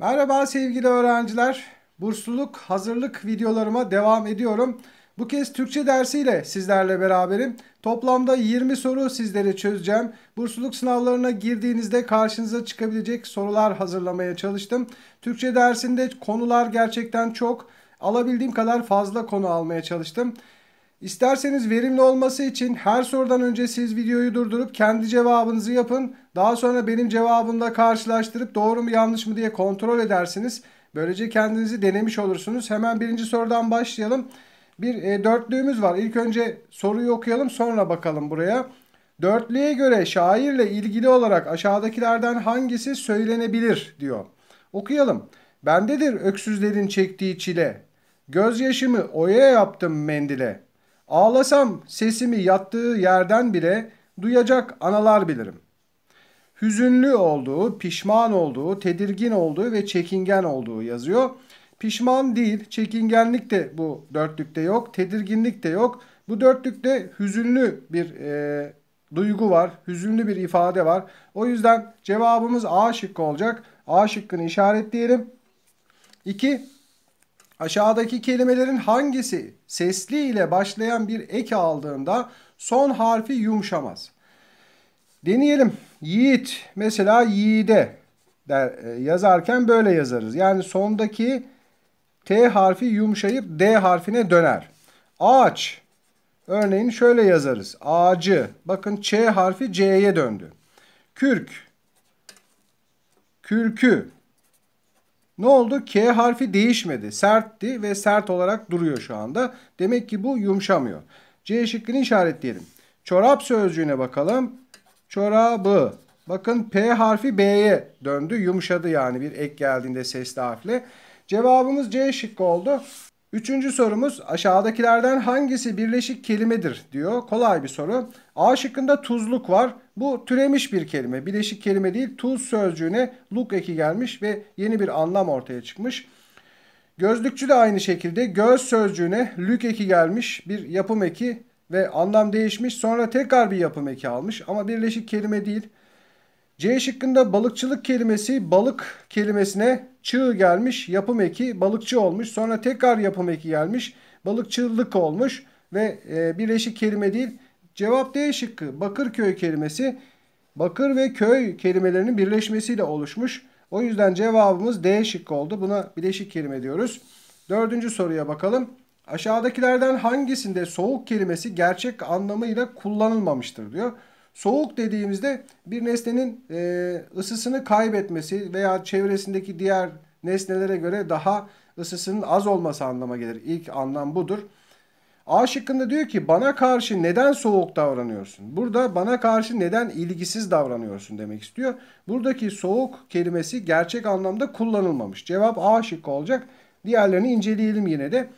Merhaba sevgili öğrenciler. Bursluluk hazırlık videolarıma devam ediyorum. Bu kez Türkçe dersiyle sizlerle beraberim. Toplamda 20 soru sizlere çözeceğim. Bursluluk sınavlarına girdiğinizde karşınıza çıkabilecek sorular hazırlamaya çalıştım. Türkçe dersinde konular gerçekten çok. Alabildiğim kadar fazla konu almaya çalıştım. İsterseniz verimli olması için her sorudan önce siz videoyu durdurup kendi cevabınızı yapın. Daha sonra benim cevabımla karşılaştırıp doğru mu yanlış mı diye kontrol edersiniz. Böylece kendinizi denemiş olursunuz. Hemen birinci sorudan başlayalım. Bir e, dörtlüğümüz var. İlk önce soruyu okuyalım sonra bakalım buraya. Dörtlüğe göre şairle ilgili olarak aşağıdakilerden hangisi söylenebilir diyor. Okuyalım. Bendedir öksüzlerin çektiği çile. Gözyaşımı oya yaptım mendile. Ağlasam sesimi yattığı yerden bile duyacak analar bilirim. Hüzünlü olduğu, pişman olduğu, tedirgin olduğu ve çekingen olduğu yazıyor. Pişman değil, çekingenlik de bu dörtlükte yok, tedirginlik de yok. Bu dörtlükte hüzünlü bir e, duygu var, hüzünlü bir ifade var. O yüzden cevabımız A şıkkı olacak. A şıkkını işaretleyelim. 2. Aşağıdaki kelimelerin hangisi sesli ile başlayan bir ek aldığında son harfi yumuşamaz? Deneyelim. Yiğit mesela yiğide der, e, yazarken böyle yazarız. Yani sondaki T harfi yumuşayıp D harfine döner. Ağaç örneğin şöyle yazarız. Ağacı. Bakın Ç harfi C'ye döndü. Kürk. Kürkü. Ne oldu? K harfi değişmedi. Sertti ve sert olarak duruyor şu anda. Demek ki bu yumuşamıyor. C şıkkını işaretleyelim. Çorap sözcüğüne bakalım. Çorabı. Bakın P harfi B'ye döndü. Yumuşadı yani bir ek geldiğinde sesli harfle. Cevabımız C şıkkı oldu. Üçüncü sorumuz aşağıdakilerden hangisi birleşik kelimedir diyor. Kolay bir soru. A şıkkında tuzluk var. Bu türemiş bir kelime. Bileşik kelime değil. Tuz sözcüğüne look eki gelmiş ve yeni bir anlam ortaya çıkmış. Gözlükçü de aynı şekilde göz sözcüğüne lük eki gelmiş. Bir yapım eki ve anlam değişmiş. Sonra tekrar bir yapım eki almış ama birleşik kelime değil. C şıkkında balıkçılık kelimesi balık kelimesine çığ gelmiş. Yapım eki balıkçı olmuş. Sonra tekrar yapım eki gelmiş. Balıkçılık olmuş ve e, birleşik kelime değil Cevap D şıkkı. Bakırköy kelimesi bakır ve köy kelimelerinin birleşmesiyle oluşmuş. O yüzden cevabımız D şıkkı oldu. Buna bileşik kelime diyoruz. Dördüncü soruya bakalım. Aşağıdakilerden hangisinde soğuk kelimesi gerçek anlamıyla kullanılmamıştır diyor. Soğuk dediğimizde bir nesnenin e, ısısını kaybetmesi veya çevresindeki diğer nesnelere göre daha ısısının az olması anlama gelir. İlk anlam budur. A şıkkında diyor ki bana karşı neden soğuk davranıyorsun? Burada bana karşı neden ilgisiz davranıyorsun demek istiyor. Buradaki soğuk kelimesi gerçek anlamda kullanılmamış. Cevap A şıkkı olacak. Diğerlerini inceleyelim yine de.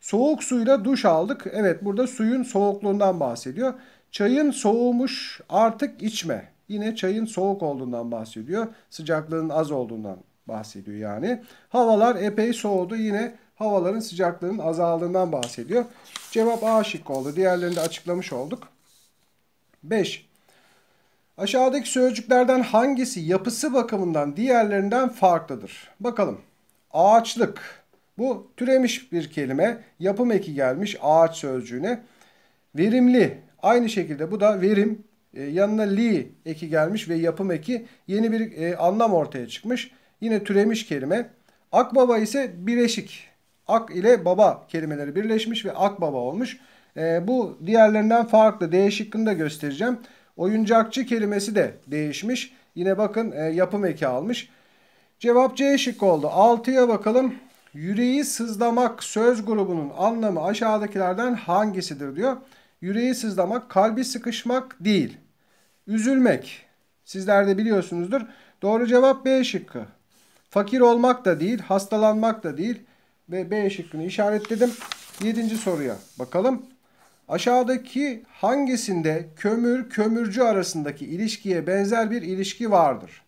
Soğuk suyla duş aldık. Evet burada suyun soğukluğundan bahsediyor. Çayın soğumuş artık içme. Yine çayın soğuk olduğundan bahsediyor. Sıcaklığın az olduğundan bahsediyor yani. Havalar epey soğudu. Yine havaların sıcaklığının azaldığından bahsediyor. Cevap A şıkkı oldu. Diğerlerini de açıklamış olduk. 5. Aşağıdaki sözcüklerden hangisi yapısı bakımından diğerlerinden farklıdır? Bakalım. Ağaçlık. Bu türemiş bir kelime. Yapım eki gelmiş ağaç sözcüğüne. Verimli. Aynı şekilde bu da verim. E, yanına li eki gelmiş ve yapım eki yeni bir e, anlam ortaya çıkmış. Yine türemiş kelime. Akbaba ise bileşik ak ile baba kelimeleri birleşmiş ve Ak Baba olmuş. E, bu diğerlerinden farklı. D şıkkını da göstereceğim. Oyuncakçı kelimesi de değişmiş. Yine bakın e, yapım eki almış. Cevap C şıkkı oldu. 6'ya bakalım. Yüreği sızlamak söz grubunun anlamı aşağıdakilerden hangisidir diyor. Yüreği sızlamak kalbi sıkışmak değil. Üzülmek. Sizler de biliyorsunuzdur. Doğru cevap B şıkkı. Fakir olmak da değil, hastalanmak da değil ve B şıkkını işaretledim. 7. soruya bakalım. Aşağıdaki hangisinde kömür kömürcü arasındaki ilişkiye benzer bir ilişki vardır?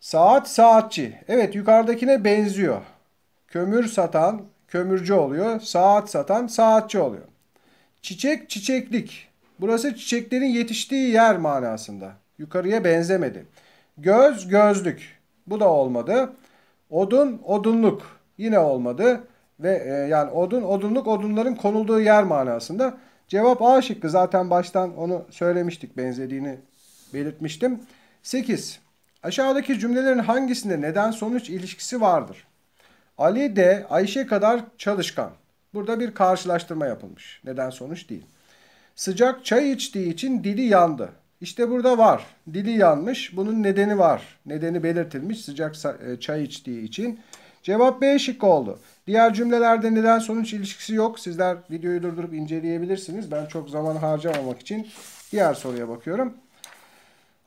Saat saatçi. Evet yukarıdakine benziyor. Kömür satan kömürcü oluyor. Saat satan saatçi oluyor. Çiçek çiçeklik. Burası çiçeklerin yetiştiği yer manasında. Yukarıya benzemedi. Göz gözlük. Bu da olmadı. Odun odunluk. Yine olmadı. Ve e, yani odun, odunluk odunların konulduğu yer manasında. Cevap A şıkkı. Zaten baştan onu söylemiştik. Benzediğini belirtmiştim. 8. Aşağıdaki cümlelerin hangisinde neden sonuç ilişkisi vardır? Ali de Ayşe kadar çalışkan. Burada bir karşılaştırma yapılmış. Neden sonuç değil. Sıcak çay içtiği için dili yandı. İşte burada var. Dili yanmış. Bunun nedeni var. Nedeni belirtilmiş. Sıcak e, çay içtiği için Cevap B şık oldu. Diğer cümlelerde neden sonuç ilişkisi yok. Sizler videoyu durdurup inceleyebilirsiniz. Ben çok zaman harcamamak için diğer soruya bakıyorum.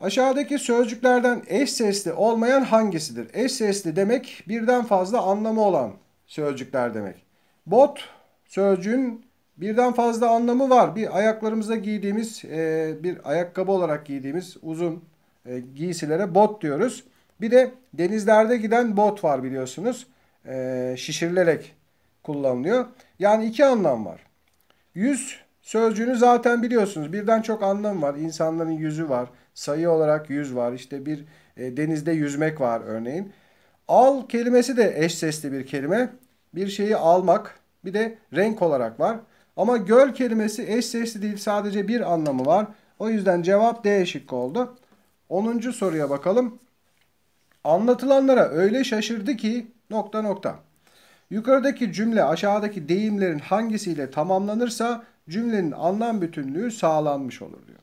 Aşağıdaki sözcüklerden eş sesli olmayan hangisidir? Eş sesli demek birden fazla anlamı olan sözcükler demek. Bot sözcüğün birden fazla anlamı var. Bir ayaklarımıza giydiğimiz, e, bir ayakkabı olarak giydiğimiz uzun e, giysilere bot diyoruz. Bir de denizlerde giden bot var biliyorsunuz. E, şişirilerek kullanılıyor. Yani iki anlam var. Yüz sözcüğünü zaten biliyorsunuz. Birden çok anlam var. İnsanların yüzü var. Sayı olarak yüz var. İşte bir e, denizde yüzmek var örneğin. Al kelimesi de eş sesli bir kelime. Bir şeyi almak bir de renk olarak var. Ama göl kelimesi eş sesli değil sadece bir anlamı var. O yüzden cevap D şıkkı oldu. 10. soruya bakalım. Anlatılanlara öyle şaşırdı ki nokta nokta. Yukarıdaki cümle aşağıdaki deyimlerin hangisiyle tamamlanırsa cümlenin anlam bütünlüğü sağlanmış olur diyor.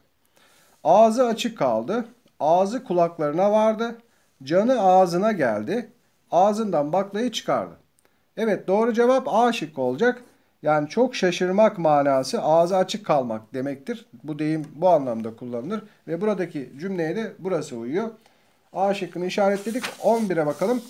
Ağzı açık kaldı, ağzı kulaklarına vardı, canı ağzına geldi, ağzından baklayı çıkardı. Evet doğru cevap A şıkkı olacak. Yani çok şaşırmak manası ağzı açık kalmak demektir. Bu deyim bu anlamda kullanılır ve buradaki cümleye de burası uyuyor. A şıkkını işaretledik. 11'e bakalım.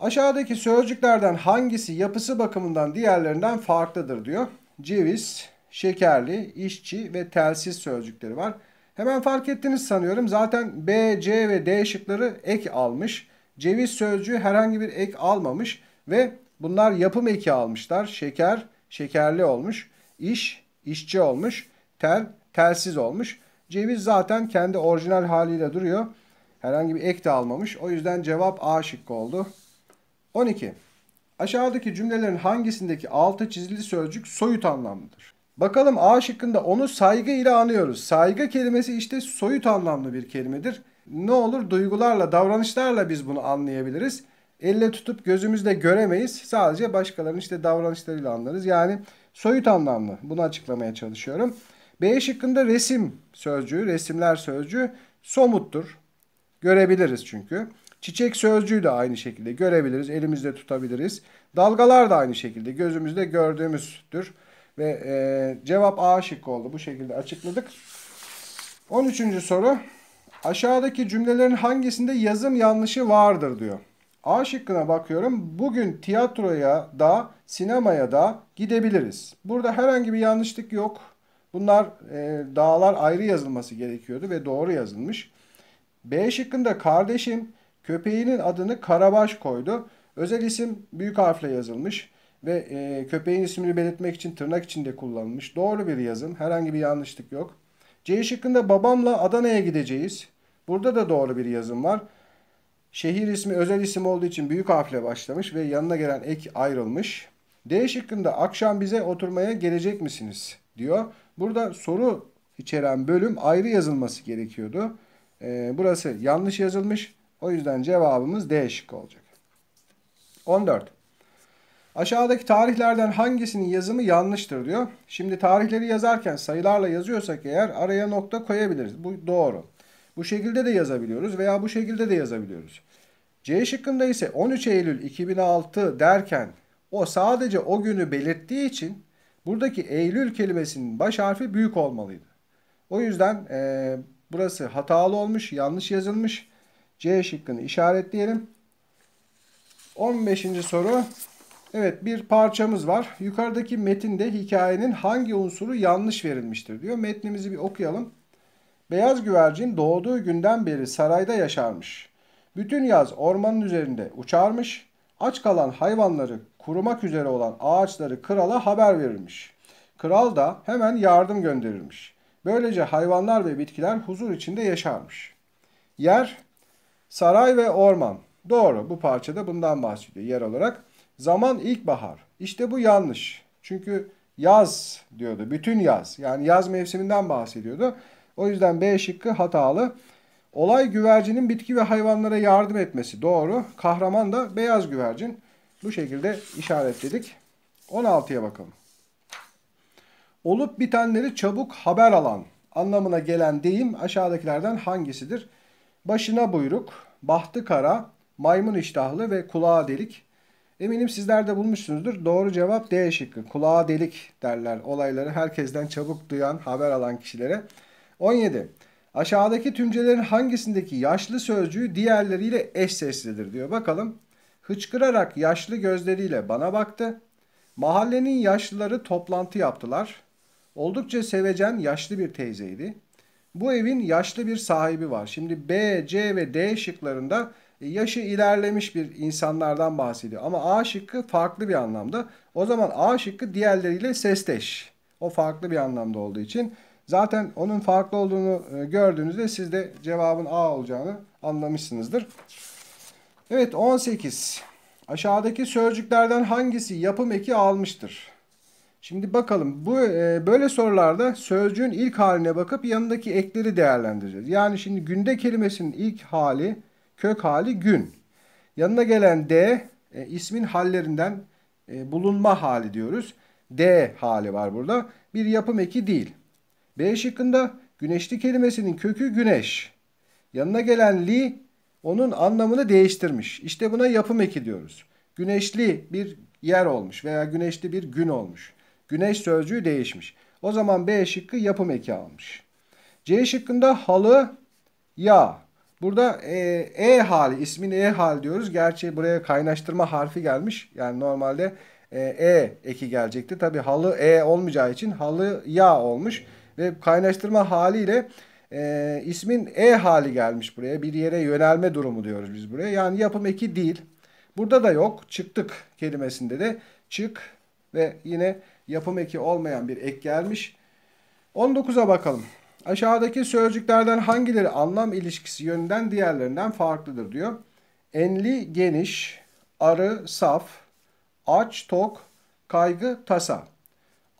Aşağıdaki sözcüklerden hangisi yapısı bakımından diğerlerinden farklıdır diyor. Ceviz, şekerli, işçi ve telsiz sözcükleri var. Hemen fark ettiniz sanıyorum. Zaten B, C ve D şıkları ek almış. Ceviz sözcüğü herhangi bir ek almamış ve bunlar yapım eki almışlar. Şeker, şekerli olmuş. İş, işçi olmuş. Tel, telsiz olmuş. Ceviz zaten kendi orijinal haliyle duruyor. Herhangi bir ek de almamış. O yüzden cevap A şıkkı oldu. 12. Aşağıdaki cümlelerin hangisindeki altı çizili sözcük soyut anlamlıdır? Bakalım A şıkkında onu saygı ile anıyoruz. Saygı kelimesi işte soyut anlamlı bir kelimedir. Ne olur duygularla, davranışlarla biz bunu anlayabiliriz. Elle tutup gözümüzle göremeyiz. Sadece başkalarının işte davranışlarıyla anlarız. Yani soyut anlamlı. Bunu açıklamaya çalışıyorum. B şıkkında resim sözcüğü, resimler sözcüğü somuttur. Görebiliriz çünkü. Çiçek sözcüğü de aynı şekilde görebiliriz, elimizde tutabiliriz. Dalgalar da aynı şekilde gözümüzde gördüğümüzdür. Ve e, cevap A şıkkı oldu. Bu şekilde açıkladık. 13. soru. Aşağıdaki cümlelerin hangisinde yazım yanlışı vardır diyor. A şıkkına bakıyorum. Bugün tiyatroya da sinemaya da gidebiliriz. Burada herhangi bir yanlışlık yok. Bunlar e, dağlar ayrı yazılması gerekiyordu ve doğru yazılmış. B şıkkında kardeşim köpeğinin adını Karabaş koydu. Özel isim büyük harfle yazılmış ve e, köpeğin ismini belirtmek için tırnak içinde kullanılmış. Doğru bir yazım. Herhangi bir yanlışlık yok. C şıkkında babamla Adana'ya gideceğiz. Burada da doğru bir yazım var. Şehir ismi özel isim olduğu için büyük harfle başlamış ve yanına gelen ek ayrılmış. D şıkkında akşam bize oturmaya gelecek misiniz diyor. Burada soru içeren bölüm ayrı yazılması gerekiyordu. E, burası yanlış yazılmış. O yüzden cevabımız D şıkkı olacak. 14. Aşağıdaki tarihlerden hangisinin yazımı yanlıştır diyor. Şimdi tarihleri yazarken sayılarla yazıyorsak eğer araya nokta koyabiliriz. Bu doğru. Bu şekilde de yazabiliyoruz veya bu şekilde de yazabiliyoruz. C şıkkında ise 13 Eylül 2006 derken o sadece o günü belirttiği için buradaki Eylül kelimesinin baş harfi büyük olmalıydı. O yüzden e, Burası hatalı olmuş, yanlış yazılmış. C şıkkını işaretleyelim. 15. soru. Evet bir parçamız var. Yukarıdaki metinde hikayenin hangi unsuru yanlış verilmiştir diyor. Metnimizi bir okuyalım. Beyaz güvercin doğduğu günden beri sarayda yaşarmış. Bütün yaz ormanın üzerinde uçarmış. Aç kalan hayvanları kurumak üzere olan ağaçları krala haber verirmiş. Kral da hemen yardım gönderirmiş. Böylece hayvanlar ve bitkiler huzur içinde yaşarmış. Yer, saray ve orman. Doğru bu parçada bundan bahsediyor yer olarak. Zaman ilkbahar. İşte bu yanlış. Çünkü yaz diyordu. Bütün yaz. Yani yaz mevsiminden bahsediyordu. O yüzden B şıkkı hatalı. Olay güvercinin bitki ve hayvanlara yardım etmesi doğru. Kahraman da beyaz güvercin. Bu şekilde işaretledik. 16'ya bakalım. Olup bitenleri çabuk haber alan anlamına gelen deyim aşağıdakilerden hangisidir? Başına buyruk, bahtı kara, maymun iştahlı ve kulağa delik. Eminim sizler de bulmuşsunuzdur. Doğru cevap D şıkkı. Kulağa delik derler. Olayları herkesten çabuk duyan, haber alan kişilere. 17. Aşağıdaki tümcelerin hangisindeki yaşlı sözcüğü diğerleriyle eş seslidir diyor. Bakalım. Hıçkırarak yaşlı gözleriyle bana baktı. Mahallenin yaşlıları toplantı yaptılar. Oldukça sevecen yaşlı bir teyzeydi. Bu evin yaşlı bir sahibi var. Şimdi B, C ve D şıklarında yaşı ilerlemiş bir insanlardan bahsediyor. Ama A şıkkı farklı bir anlamda. O zaman A şıkkı diğerleriyle sesteş. O farklı bir anlamda olduğu için. Zaten onun farklı olduğunu e, gördüğünüzde siz de cevabın A olacağını anlamışsınızdır. Evet 18. Aşağıdaki sözcüklerden hangisi yapım eki almıştır? Şimdi bakalım bu e, böyle sorularda sözcüğün ilk haline bakıp yanındaki ekleri değerlendireceğiz. Yani şimdi günde kelimesinin ilk hali kök hali gün. Yanına gelen d e, ismin hallerinden e, bulunma hali diyoruz. D hali var burada. Bir yapım eki değil. B şıkkında güneşli kelimesinin kökü güneş. Yanına gelen li onun anlamını değiştirmiş. İşte buna yapım eki diyoruz. Güneşli bir yer olmuş veya güneşli bir gün olmuş. Güneş sözcüğü değişmiş. O zaman B şıkkı yapım eki almış. C şıkkında halı ya. Burada e, e hali ismin E hal diyoruz. Gerçi buraya kaynaştırma harfi gelmiş. Yani normalde e, e eki gelecekti. Tabi halı E olmayacağı için halı ya olmuş. Ve kaynaştırma haliyle e, ismin E hali gelmiş buraya. Bir yere yönelme durumu diyoruz biz buraya. Yani yapım eki değil. Burada da yok. Çıktık kelimesinde de çık ve yine yapım eki olmayan bir ek gelmiş. 19'a bakalım. Aşağıdaki sözcüklerden hangileri anlam ilişkisi yönünden diğerlerinden farklıdır diyor. Enli geniş, arı saf, aç tok, kaygı tasa.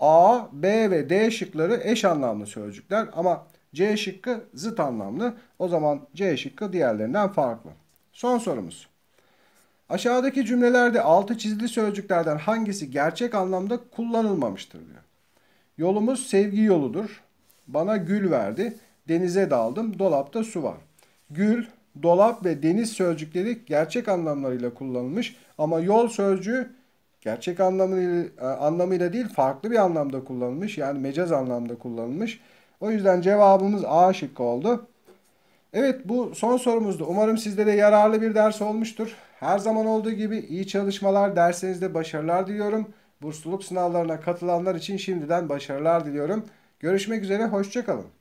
A, B ve D şıkları eş anlamlı sözcükler ama C şıkkı zıt anlamlı. O zaman C şıkkı diğerlerinden farklı. Son sorumuz. Aşağıdaki cümlelerde altı çizili sözcüklerden hangisi gerçek anlamda kullanılmamıştır diyor. Yolumuz sevgi yoludur. Bana gül verdi. Denize daldım. Dolapta su var. Gül, dolap ve deniz sözcükleri gerçek anlamlarıyla kullanılmış ama yol sözcüğü gerçek anlamıyla, anlamıyla değil farklı bir anlamda kullanılmış. Yani mecaz anlamda kullanılmış. O yüzden cevabımız A şıkkı oldu. Evet bu son sorumuzdu. Umarım sizlere yararlı bir ders olmuştur her zaman olduğu gibi iyi çalışmalar, dersinizde başarılar diliyorum. Bursluluk sınavlarına katılanlar için şimdiden başarılar diliyorum. Görüşmek üzere, hoşçakalın.